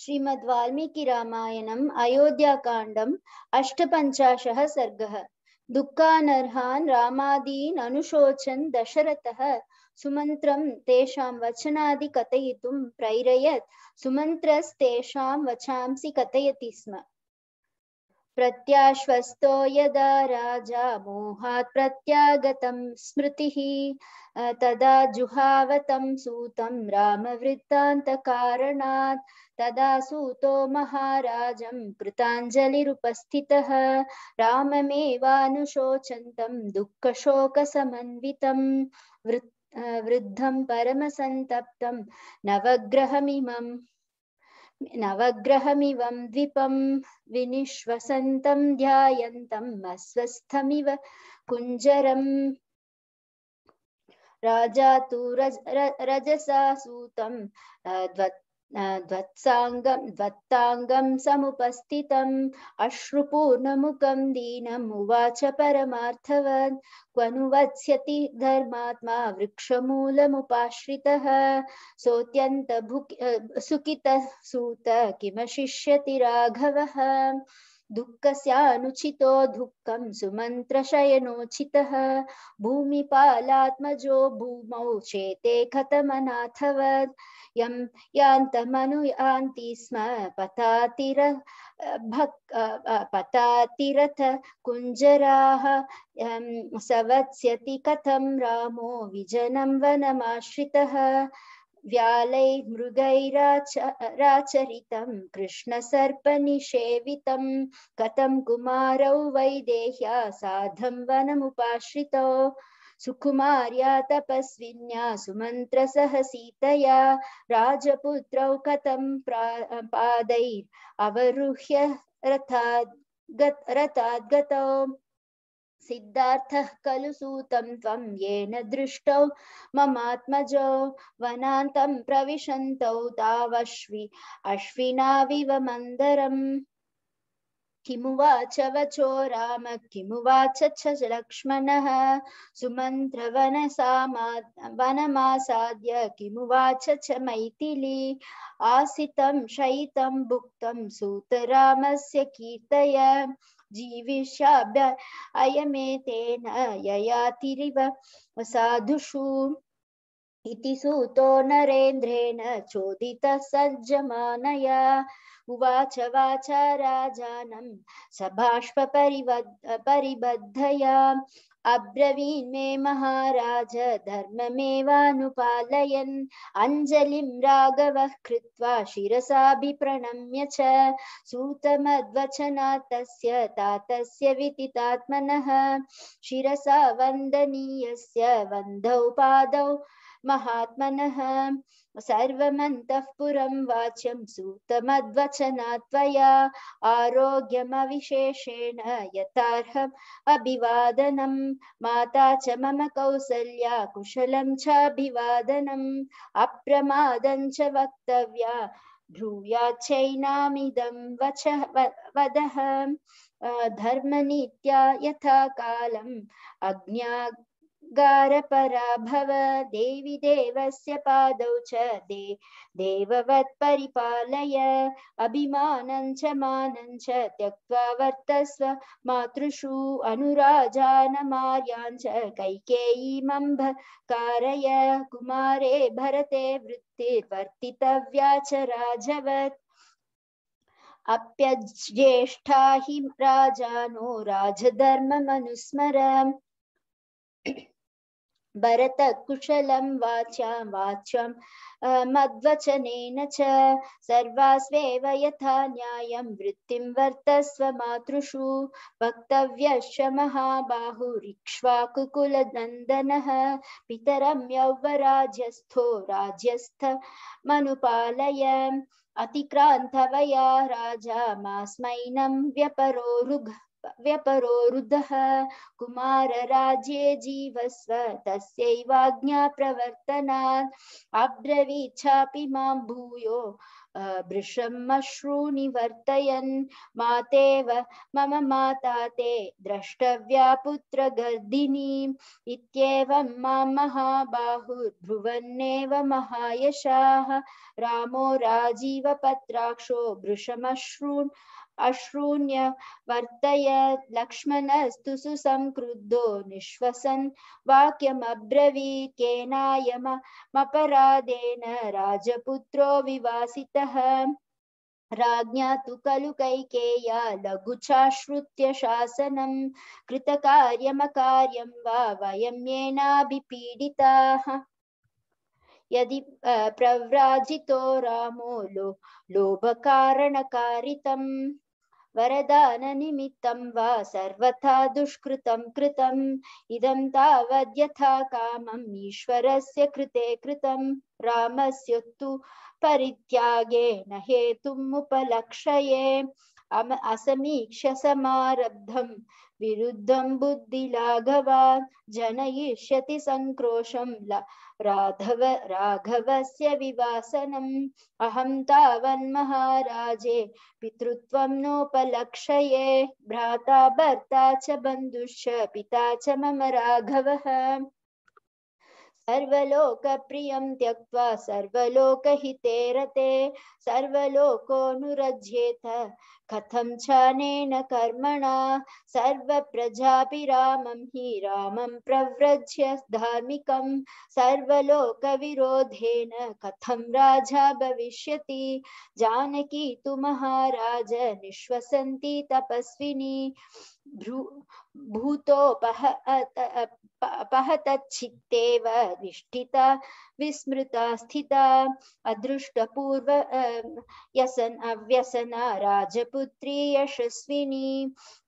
श्रीमद् वाल्मीकि रामायणम् अयोध्याकाण्डम् अष्टपञ्चाशः सर्गः दुःखानर्हान् रामादीन् अनुशोचन् दशरथः सुमन्त्रं तेषां वचनादि कथयितुं प्रैरयत् सुमन्त्रस्तेषां वचांसि कथयति स्म प्रत्याश्वस्तो यदा राजा मोहात् प्रत्यागतं स्मृतिः तदा जुहावतं सूतं रामवृत्तान्तकारणात् तदा सूतो महाराजं कृताञ्जलिरुपस्थितः राममेवानुशोचन्तं दुःखशोकसमन्वितं वृत् वृद्धं परमसन्तप्तं नवग्रहमिमम् नवग्रहमिवं द्विपं विनिश्वसन्तं ध्यायन्तम् अस्वस्थमिव कुञ्जरम् राजा तु रज, रजसा सूतं द्वत्साङ्गं समुपस्थित समुपस्थितम् अश्रुपूर्णमुखं दीनमुवाच परमार्थवन् क्वनु वत्स्यति धर्मात्मा वृक्षमूलमुपाश्रितः सोऽत्यन्तभुक् सुखितसूत किमशिष्यति राघवः दुःखस्यानुचितो दुःखं सुमन्त्रशयनोचितः भूमिपालात्मजो भूमौ चेते कथमनाथवत् यं यान्तमनुयान्ति स्म पतातिर भक् पतातिरथ कुञ्जराः सवत्स्यति कथं रामो विजनं वनमाश्रितः व्यालैः मृगैराच राचरितं कृष्णसर्पनिषेवितं कथं कुमारौ वैदेह्या साधं वनमुपाश्रितौ सुकुमार्या तपस्विन्या सुमन्त्रसह सीतया राजपुत्रौ कथं पादैर् अवरुह्य रथाद् रथाद्गतौ सिद्धार्थः खलु सूतं त्वं येन दृष्टौ ममात्मजो वनान्तं प्रविशन्तौ तावश्वि अश्विनाविव मन्दरम् किमुवाच वचो राम किमुवाच च लक्ष्मणः वनमासाद्य किमुवाच च मैथिली आसितं शयितं भुक्तं सूतरामस्य कीर्तय जीविशाब्द अयमेतेन ययातिरिव साधुषु इति सूतो नरेन्द्रेण चोदितः सज्जमानया उवाच वाच राजानं सभाष्परिव परिबद्धया मे महाराज धर्ममेवानुपालयन् अञ्जलिं राघवः कृत्वा शिरसाभिप्रणम्य च सूतमद्वचनात् तस्य तातस्य विदितात्मनः शिरसा वन्दनीयस्य वन्धौ पादौ महात्मन सर्वमन्तः वाच्यम वाच्यं आरोग्यम विशेषेण यथारह अभिवादनम माता च मम कौसल्या कुशल चाभिवादनम् अप्रमादं वक्तव्या ब्रूयाच्चैनामिदं वच वदः धर्मनीत्या यथा कालम् अज्ञा गारपरा भव देवी देवस्य पादौ च दे देववत् परिपालय अभिमानं च मानं च त्यक्त्वा वर्तस्व मातृषु अनुराजानमार्यां च कैकेयीमम्भ कारय कुमारे भरते वृत्तिर्वर्तितव्या च राजवत् अप्यज्येष्ठा हि राजानो राजधर्ममनुस्मरम् भरतकुशलं वाचां वाच्यं मद्वचनेन च सर्वास्वेव यथा न्यायं वृत्तिं वर्तस्व मातृषु वक्तव्यश्च महाबाहुरिक्ष्वाकुकुलनन्दनः पितरं यौवराज्यस्थो मनुपाल अतिक्रांतवया राजा मास्मैनं व्यपरो व्यपरो रुद्धः कुमारराज्ये जीवस्व तस्यैवाज्ञाप्रवर्तनात् अब्रवीच्छापि मां भूयो भृशम् अश्रूणि वर्तयन् मातेव मम माता ते द्रष्टव्या पुत्रगर्दिनीम् इत्येवं मां महाबाहुर्भुवन्नेव महायशाः रामो राजीवपत्राक्षो भृशमश्रून् अश्रून्य वर्तय लक्ष्मणस्तु सुसंक्रुद्धो निःश्वसन् वाक्यमब्रवीकेनायमपराधेन राजपुत्रो विवासितः राज्ञा तु खलु कैकेया लघुचाश्रुत्य शासनं कृतकार्यमकार्यं कार्यम वयं येनाभिपीडिताः यदि प्रव्राजितो रामो लो लोभकारणकारितम् वरदाननिमित्तं वा सर्वथा दुष्कृतं कृतम् इदं तावद्यथा कामम् ईश्वरस्य कृते कृतं रामस्योत्तु परित्यागेन हेतुमुपलक्षये असमीक्ष्यसमारब्धं विरुद्धं बुद्धिलाघवान् जनयिष्यति सङ्क्रोशं राघव राघवस्य विवासनम् अहं तावन्महाराजे पितृत्वं नोपलक्षये भ्राता भर्ता च बन्धुश्च पिता च मम राघवः सर्वलोक प्रियं त्यक्त्वा सर्वलोक हिते रते सर्वलोको नुरज्येत कथं चानेन कर्मणा सर्वप्रजापि रामं हि रामं प्रव्रज्य धार्मिकं सर्वलोक विरोधेन कथं राजा भविष्यति जानकी तु महाराज निःश्वसन्ति तपस्विनी भ्रू भूतोपह अपहतच्छित्तेव निष्ठिता विस्मृता स्थिता अदृष्टपूर्व अव्यसना अं, राजपुत्री यशस्विनी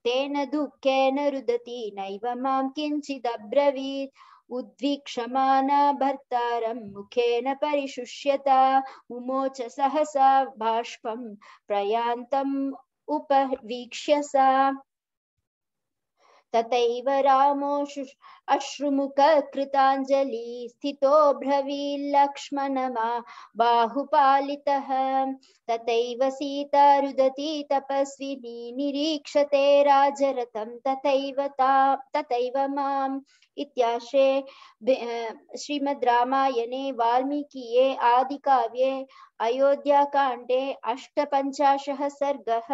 तेन दुःखेन नुदती नैव मां किञ्चिदब्रवीत् उद्वीक्षमाना भर्तारं मुखेन परिशुष्यता उमोच सहसा बाष्पं प्रयान्तम् सा तथैव रामोऽशु अश्रुमुखकृताञ्जलि स्थितो ब्रवील्लक्ष्मणमा बाहुपालितः तथैव सीता रुदती तपस्विनी निरीक्षते राजरथं तथैव ता तथैव माम् इत्याशे श्रीमद् रामायणे वाल्मीकिये आदिकाव्ये अयोध्याकाण्डे अष्टपञ्चाशः सर्गः